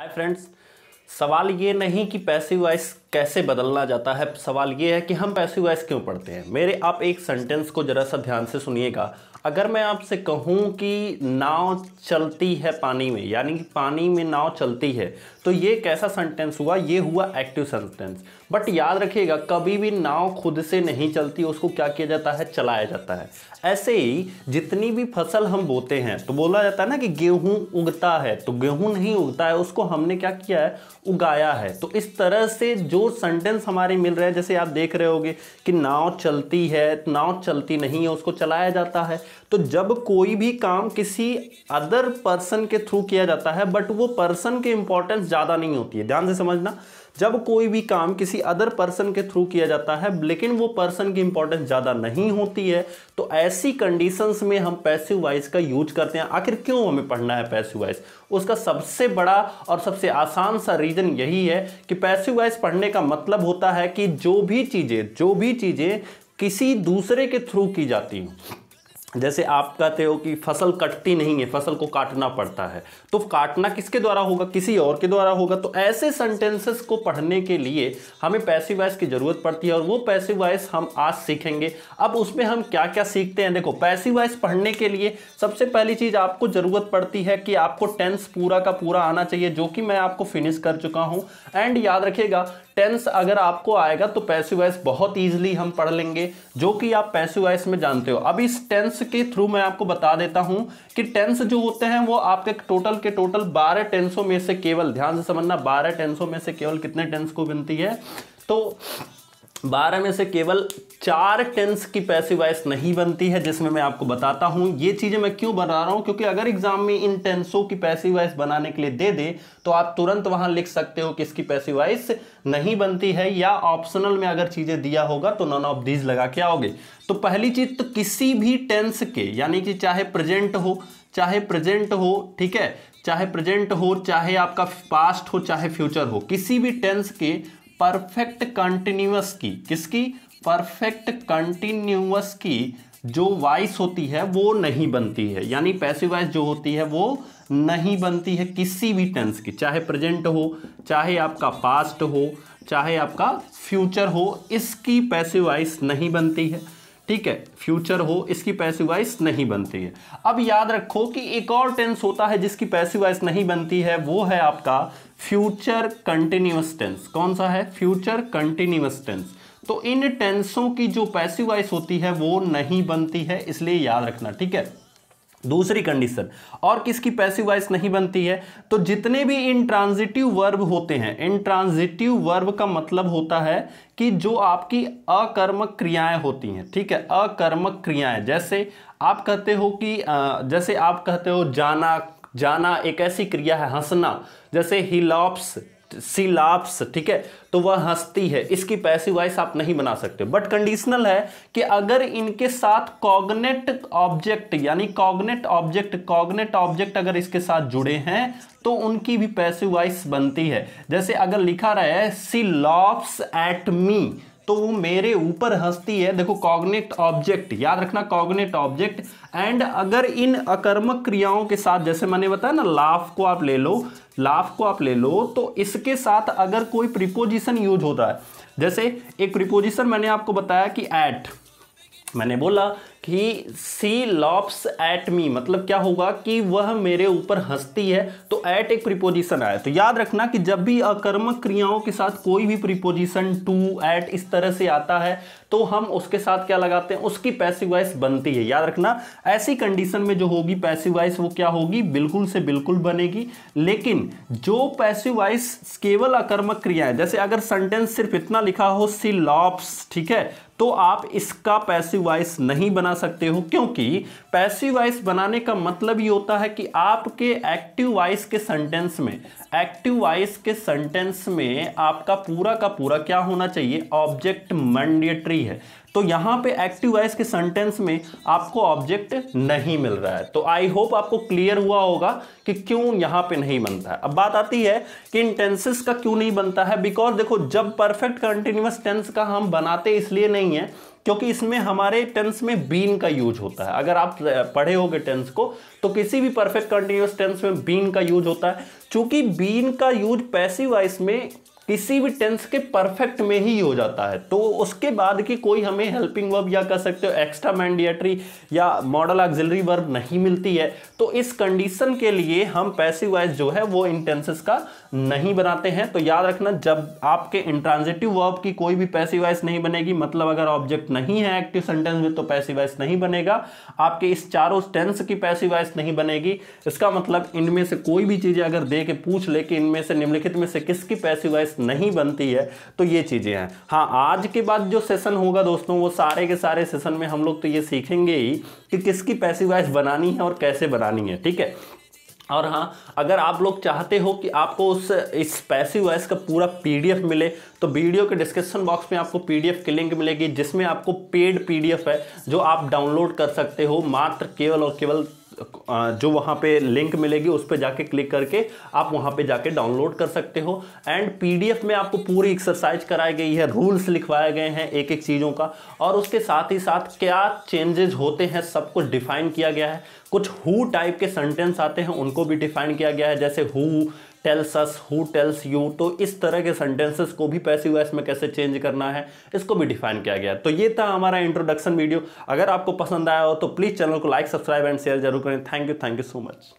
hi friends सवाल ये नहीं कि पैसे वाइस कैसे बदलना जाता है सवाल ये है कि हम पैसे वाइस क्यों पढ़ते हैं मेरे आप एक सेंटेंस को ज़रा सा ध्यान से सुनिएगा अगर मैं आपसे कहूँ कि नाव चलती है पानी में यानी कि पानी में नाव चलती है तो ये कैसा सेंटेंस हुआ ये हुआ एक्टिव सेंटेंस बट याद रखिएगा कभी भी नाव खुद से नहीं चलती उसको क्या किया जाता है चलाया जाता है ऐसे ही जितनी भी फसल हम बोते हैं तो बोला जाता है ना कि गेहूं उगता है तो गेहूं नहीं उगता है उसको हमने क्या किया है उगाया है तो इस तरह से जो सेंटेंस हमारे मिल रहे हैं जैसे आप देख रहे होगे कि नाव चलती है नाव चलती नहीं है उसको चलाया जाता है तो जब कोई भी काम किसी अदर पर्सन के थ्रू किया जाता है बट वो पर्सन की इंपॉर्टेंस ज़्यादा नहीं होती है ध्यान से समझना जब कोई भी काम किसी अदर पर्सन के थ्रू किया जाता है लेकिन वो पर्सन की इंपॉर्टेंस ज़्यादा नहीं होती है तो ऐसी कंडीशंस में हम पैसिव वाइज का यूज करते हैं आखिर क्यों हमें पढ़ना है पैसिव वाइज उसका सबसे बड़ा और सबसे आसान सा रीज़न यही है कि पैसिव वाइज पढ़ने का मतलब होता है कि जो भी चीज़ें जो भी चीज़ें किसी दूसरे के थ्रू की जाती हूँ जैसे आप कहते हो कि फसल कटती नहीं है फसल को काटना पड़ता है तो काटना किसके द्वारा होगा किसी और के द्वारा होगा तो ऐसे सेंटेंसेस को पढ़ने के लिए हमें पैसिव वॉइस की ज़रूरत पड़ती है और वो पैसिव वॉइस हम आज सीखेंगे अब उसमें हम क्या क्या सीखते हैं देखो पैसिव वॉइस पढ़ने के लिए सबसे पहली चीज़ आपको ज़रूरत पड़ती है कि आपको टेंस पूरा का पूरा आना चाहिए जो कि मैं आपको फिनिश कर चुका हूँ एंड याद रखिएगा टेंस अगर आपको आएगा तो पैसिव वॉइस बहुत ईजिली हम पढ़ लेंगे जो कि आप पैसिव वॉइस में जानते हो अब इस टेंस के थ्रू मैं आपको बता देता हूं कि टेंस जो होते हैं वो आपके टोटल के टोटल बारह टेंसों में से केवल ध्यान से समझना बारह टेंसों में से केवल कितने टेंस को बनती है तो बारह में से केवल चार टेंस की पैसिव वॉइस नहीं बनती है जिसमें मैं आपको बताता हूँ ये चीज़ें मैं क्यों बना रहा हूँ क्योंकि अगर एग्जाम में इन टेंसों की पैसिव वॉइस बनाने के लिए दे दे तो आप तुरंत वहाँ लिख सकते हो कि इसकी पैसिव वॉइस नहीं बनती है या ऑप्शनल में अगर चीज़ें दिया होगा तो नॉन ऑफ दीज लगा के आओगे तो पहली चीज़ तो किसी भी टेंस के यानी कि चाहे प्रेजेंट हो चाहे प्रेजेंट हो ठीक है चाहे प्रेजेंट हो चाहे आपका पास्ट हो चाहे फ्यूचर हो किसी भी टेंस के परफेक्ट कंटिन्यूस की किसकी परफेक्ट कंटिन्यूस की जो वाइस होती है वो नहीं बनती है यानी पैसिव वॉइस जो होती है वो नहीं बनती है किसी भी टेंस की चाहे प्रेजेंट हो चाहे आपका पास्ट हो चाहे आपका फ्यूचर हो इसकी पैसिव वॉइस नहीं बनती है ठीक है फ्यूचर हो इसकी पैसिव वॉइस नहीं बनती है अब याद रखो कि एक और टेंस होता है जिसकी पैसिव वॉइस नहीं बनती है वो है आपका फ्यूचर कंटिन्यूस टेंस कौन सा है फ्यूचर कंटिन्यूस टेंस तो इन टेंसों की जो पैसिव वॉइस होती है वो नहीं बनती है इसलिए याद रखना ठीक है दूसरी कंडीशन और किसकी पैसिव वॉइस नहीं बनती है तो जितने भी इंट्रांजिटिव वर्ब होते हैं इंट्रांजिटिव वर्ब का मतलब होता है कि जो आपकी अकर्मक क्रियाएं होती हैं ठीक है अकर्मक क्रियाएं जैसे आप कहते हो कि जैसे आप कहते हो जाना जाना एक ऐसी क्रिया है हंसना जैसे ही लॉप्स सी लाप्स ठीक है तो वह हंसती है इसकी पैसिव वॉइस आप नहीं बना सकते बट कंडीशनल है कि अगर इनके साथ कॉग्नेट ऑब्जेक्ट यानी कॉग्नेट ऑब्जेक्ट कॉग्नेट ऑब्जेक्ट अगर इसके साथ जुड़े हैं तो उनकी भी पैसिव वॉइस बनती है जैसे अगर लिखा रहे सी लॉप्स एट मी तो वो मेरे ऊपर हंसती है देखो कॉग्नेट ऑब्जेक्ट याद रखना कॉग्नेट ऑब्जेक्ट एंड अगर इन अकर्मक क्रियाओं के साथ जैसे मैंने बताया ना लाफ को आप ले लो लाफ को आप ले लो तो इसके साथ अगर कोई प्रिपोजिशन यूज होता है जैसे एक प्रिपोजिशन मैंने आपको बताया कि एट मैंने बोला ही सी लॉप्स एट मी मतलब क्या होगा कि वह मेरे ऊपर हंसती है तो एट एक प्रिपोजिशन आया तो याद रखना कि जब भी अकर्मक क्रियाओं के साथ कोई भी प्रिपोजिशन टू एट इस तरह से आता है तो हम उसके साथ क्या लगाते हैं उसकी पैसिव वॉइस बनती है याद रखना ऐसी कंडीशन में जो होगी पैसिव वॉइस वो क्या होगी बिल्कुल से बिल्कुल बनेगी लेकिन जो पैसिव वॉइस केवल अकर्मक क्रियाएं जैसे अगर सेंटेंस सिर्फ इतना लिखा हो सी लॉप्स ठीक है तो आप इसका पैसिव वॉइस नहीं बना सकते हो क्योंकि पैसिव वॉइस बनाने का मतलब ये होता है कि आपके एक्टिव वॉइस के सेंटेंस में एक्टिव वॉइस के सेंटेंस में आपका पूरा का पूरा क्या होना चाहिए ऑब्जेक्ट मैंडेटरी है तो यहां पे एक्टिव वॉइस के सेंटेंस में आपको ऑब्जेक्ट नहीं मिल रहा है तो आई होप आपको क्लियर हुआ होगा कि क्यों यहां पे नहीं बनता है अब बात आती है कि इन टेंसेस का क्यों नहीं बनता है बिकॉज देखो जब परफेक्ट कंटिन्यूस टेंस का हम बनाते इसलिए नहीं है क्योंकि इसमें हमारे टेंस में बीन का यूज होता है अगर आप पढ़े होगे टेंस को तो किसी भी परफेक्ट कंटिन्यूस टेंस में बीन का यूज होता है चूंकि बीन का यूज पैसिव वाइस में किसी भी टेंस के परफेक्ट में ही हो जाता है तो उसके बाद की कोई हमें हेल्पिंग वर्ब या कह सकते हो एक्स्ट्रा मैंडेटरी या मॉडल एक्जिलरी वर्ब नहीं मिलती है तो इस कंडीशन के लिए हम पैसिव वॉइस जो है वो इन टेंसेस का नहीं बनाते हैं तो याद रखना जब आपके इंट्रांजिटिव वर्ब की कोई भी पैसिव वॉइस नहीं बनेगी मतलब अगर ऑब्जेक्ट नहीं है एक्टिव सेंटेंस में तो पैसिव वॉइस नहीं बनेगा आपके इस चारों टेंस की पैसिव वॉइस नहीं बनेगी इसका मतलब इनमें से कोई भी चीज़ें अगर दे के पूछ ले कि इनमें से निम्नलिखित में से किसकी पैसिव वॉइस नहीं बनती है तो ये चीज़ें हैं हाँ आज के बाद जो सेशन होगा दोस्तों वो सारे के सारे सेशन में हम लोग तो ये सीखेंगे ही कि किसकी पैसिव वाइस बनानी है और कैसे बनानी है ठीक है और हाँ अगर आप लोग चाहते हो कि आपको उस इस पैसिव वाइस का पूरा पीडीएफ मिले तो वीडियो के डिस्क्रिप्शन बॉक्स में आपको पीडीएफ की लिंक मिलेगी जिसमें आपको पेड पीडीएफ है जो आप डाउनलोड कर सकते हो मात्र केवल और केवल जो वहाँ पे लिंक मिलेगी उस पर जाके क्लिक करके आप वहाँ पे जाके डाउनलोड कर सकते हो एंड पीडीएफ में आपको पूरी एक्सरसाइज कराई गई है रूल्स लिखवाए गए हैं एक एक चीज़ों का और उसके साथ ही साथ क्या चेंजेस होते हैं सब कुछ डिफाइन किया गया है कुछ हु टाइप के सेंटेंस आते हैं उनको भी डिफाइन किया गया है जैसे who tells us who tells you तो इस तरह के सेंटेंसेस को भी पैसे हुआ इसमें कैसे चेंज करना है इसको भी डिफाइन किया गया तो ये था हमारा इंट्रोडक्शन वीडियो अगर आपको पसंद आया हो तो प्लीज़ चैनल को लाइक सब्सक्राइब एंड शेयर जरूर करें thank you thank you so much